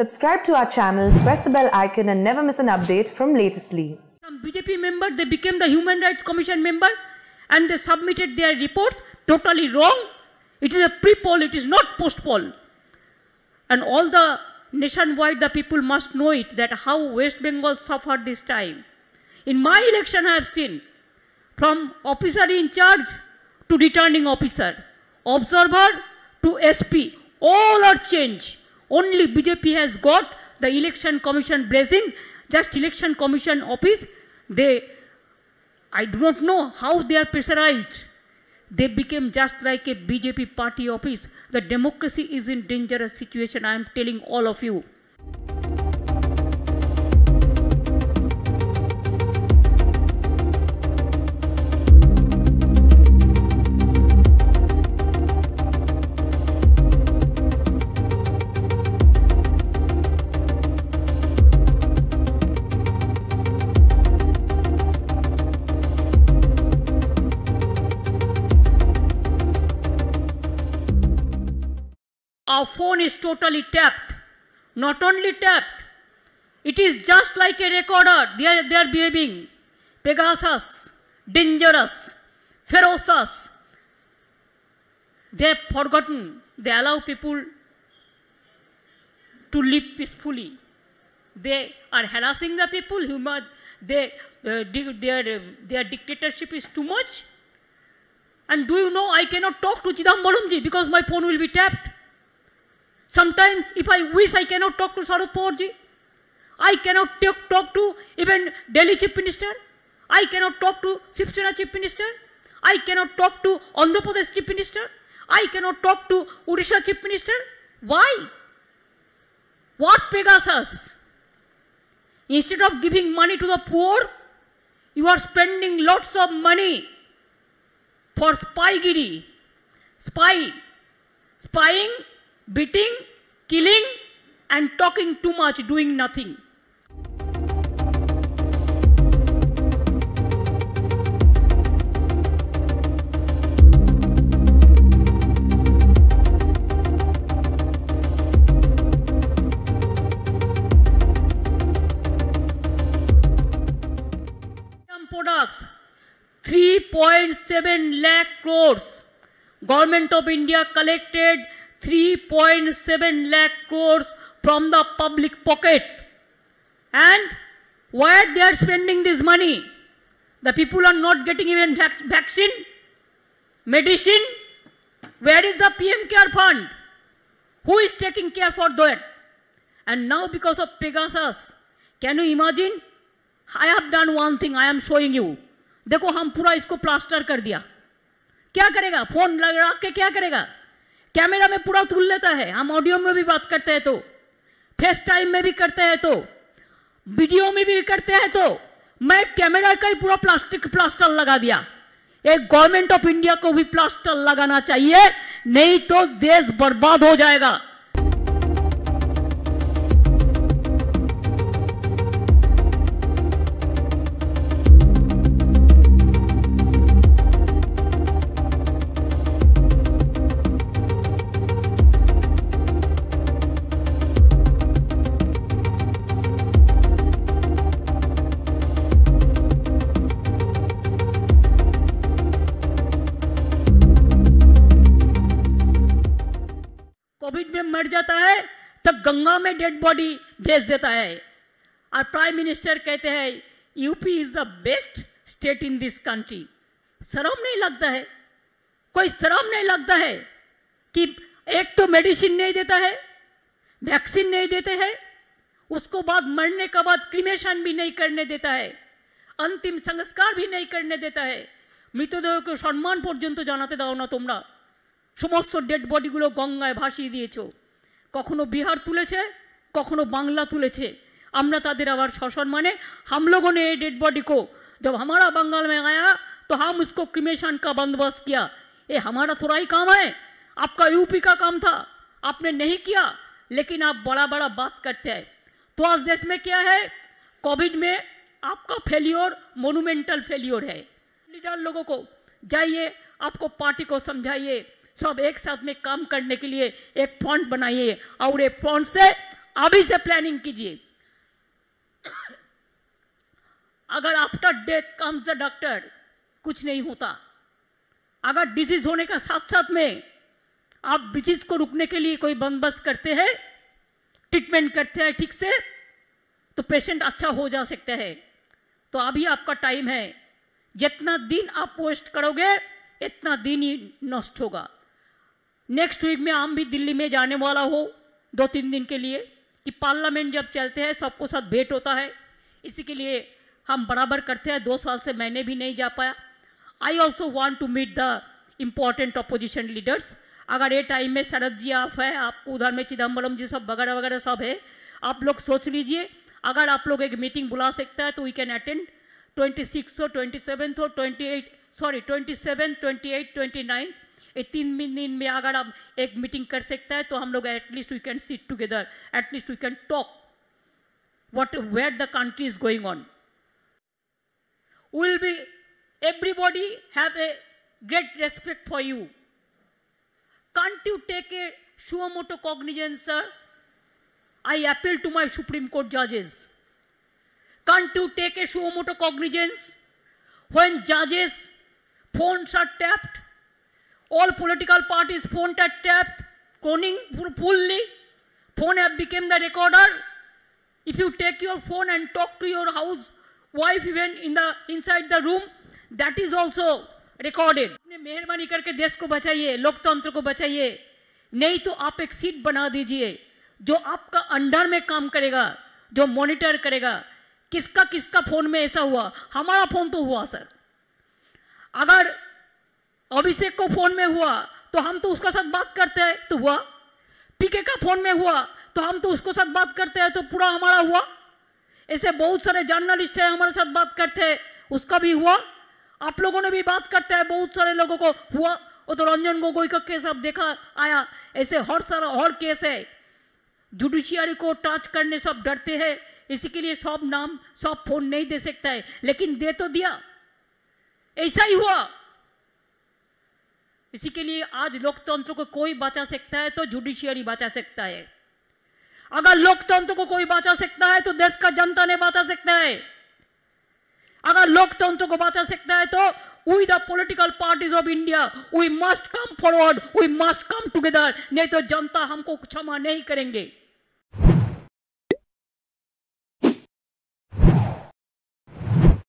Subscribe to our channel, press the bell icon and never miss an update from Latestly. Some BJP member, they became the Human Rights Commission member and they submitted their report totally wrong. It is a pre-poll, it is not post-poll. And all the nationwide, the people must know it, that how West Bengal suffered this time. In my election, I have seen from officer in charge to returning officer, observer to SP, all are changed only BJP has got the election commission blessing, just election commission office, they, I do not know how they are pressurized. They became just like a BJP party office. The democracy is in dangerous situation, I am telling all of you. our phone is totally tapped. Not only tapped, it is just like a recorder. They are, they are behaving. Pegasus, dangerous, ferocious. They have forgotten. They allow people to live peacefully. They are harassing the people. Human, they, uh, their, their dictatorship is too much. And do you know I cannot talk to Chidambaramji because my phone will be tapped. Sometimes if I wish I cannot talk to Sarath Pawarji. I cannot talk to even Delhi Chief Minister. I cannot talk to Sipsena Chief Minister. I cannot talk to Andhra Pradesh Chief Minister. I cannot talk to Odisha Chief Minister. Why? What Pegasus? Instead of giving money to the poor, you are spending lots of money for spygiri, spy, spying beating, killing and talking too much, doing nothing. products 3.7 lakh crores government of india collected 3.7 lakh crores from the public pocket. And where they are spending this money? The people are not getting even vaccine, medicine. Where is the PM Care Fund? Who is taking care for that? And now because of Pegasus, can you imagine? I have done one thing, I am showing you. देखो हम पूरा इसको plaster कर दिया क्या करेगा phone लगा के क्या करेगा कैमरा में पूरा धुल लेता है हम ऑडियो में भी बात करते हैं तो फेस टाइम में भी करते हैं तो वीडियो में भी करते हैं तो मैं कैमरा का ही पूरा प्लास्टिक प्लास्टर लगा दिया एक गवर्नमेंट ऑफ इंडिया को भी प्लास्टर लगाना चाहिए नहीं तो देश बर्बाद हो जाएगा में मर जाता है तब गंगा में डेड बॉडी भेज देता है और प्राइम मिनिस्टर कहते हैं UP is the best state in this country शर्म नहीं लगता है कोई शर्म नहीं लगता है कि एक तो मेडिसिन नहीं देता है वैक्सीन नहीं देते हैं उसको बाद मरने के बाद क्रिमेशन भी नहीं करने देता है अंतिम संस्कार भी नहीं करने देता है मृतदेह को सम्मान पर्यत জানাতে दाओ ना तुम्हारा সমস্ত ডেড বডিগুলো গঙ্গায় ভাসিয়ে দিয়েছ কখনো বিহার তুলেছে কখনো বাংলা তুলেছে আমরা তাদের আবার সসম্মানে হাম লোগোं ने डेड बॉडी को जब हमारा बंगाल में आया तो हम उसको क्रिमेशन का बंदोबस्त किया ये हमारा थोड़ा ही काम है आपका यूपी का काम था आपने नहीं किया लेकिन आप बड़ा बड़ा बात करते हैं तो आज देश में क्या है कोविड में आपका फेलियोर मोनूमेंटल फेलियोर है लीडर लोगों को जाइए आपको पार्टी को समझाइए सब एक साथ में काम करने के लिए एक फंड बनाइए और ये फॉन्ट से अभी से प्लानिंग कीजिए अगर after death comes the doctor कुछ नहीं होता अगर डिजीज होने का साथ साथ में आप डिजीज को रुकने के लिए कोई बंदोबस्त करते हैं ट्रीटमेंट करते हैं ठीक से तो पेशेंट अच्छा हो जा सकते हैं तो अभी आपका टाइम है जितना दिन आप पोस्ट करोगे इतना दिन ही नष्ट होगा नेक्स्ट वीक में हम भी दिल्ली में जाने वाला हो दो तीन दिन के लिए कि पार्लियामेंट जब चलते हैं सबको साथ भेंट होता है इसी के लिए हम बराबर करते हैं दो साल से मैंने भी नहीं जा पाया I also want to meet the important opposition leaders अगर ये टाइम में शरद जी आप हैं आप उधर में चिदम्बरम जी सब वगैरह वगैरह सब है आप लोग सोच लीजिए अगर आप लोग एक मीटिंग बुला सकता है तो we can attend twenty six हो ट्वेंटी सेवन्थ हो twenty eight sorry twenty seven twenty eight twenty ninth ये तीन दिन में अगर हम एक मीटिंग कर सकता है तो हम लोग at least we can seat together at least we can talk what where the country is going on will be everybody have a great respect for you can't you take a शुअ motto cognizance I appeal to my supreme court जजेस कंट you take a शुअ motto cognizance when जजेस phones are tapped all political parties phone tap tap coning fully phone app became the recorder if you take your phone and talk to your house wife even in the inside the room that is also recorded अपने मेहरबानी karke desh ko bachaiye loktantra ko bachaiye nahi to aap ek seat bana dijiye jo aapka under mein kaam karega jo monitor karega किसका किसका phone में ऐसा हुआ हमारा phone तो हुआ सर अगर अभिषेक को फोन में हुआ तो हम तो उसका साथ बात करते हैं तो हुआ पीके का फोन में हुआ तो हम तो उसको साथ बात करते हैं तो पूरा हमारा हुआ ऐसे बहुत सारे जर्नलिस्ट है हमारे साथ बात करते हैं उसका भी हुआ आप लोगों ने भी बात करते हैं बहुत सारे लोगों को हुआ वो तो रंजन गोगोई का केस अब देखा आया ऐसे हर सारा हर केस है जुडिशियरी को टच करने सब डरते हैं इसी के लिए सब नाम सब फोन नहीं दे सकता है लेकिन दे तो दिया ऐसा ही हुआ इसी के लिए आज लोकतंत्र को कोई बचा सकता है तो जुडिशियरी बचा सकता है अगर लोकतंत्र को कोई बचा सकता है तो देश का जनता ने बचा सकता है अगर लोकतंत्र को बचा सकता है तो we the political parties of India we must come forward we must come together नहीं तो जनता हमको क्षमा नहीं करेंगे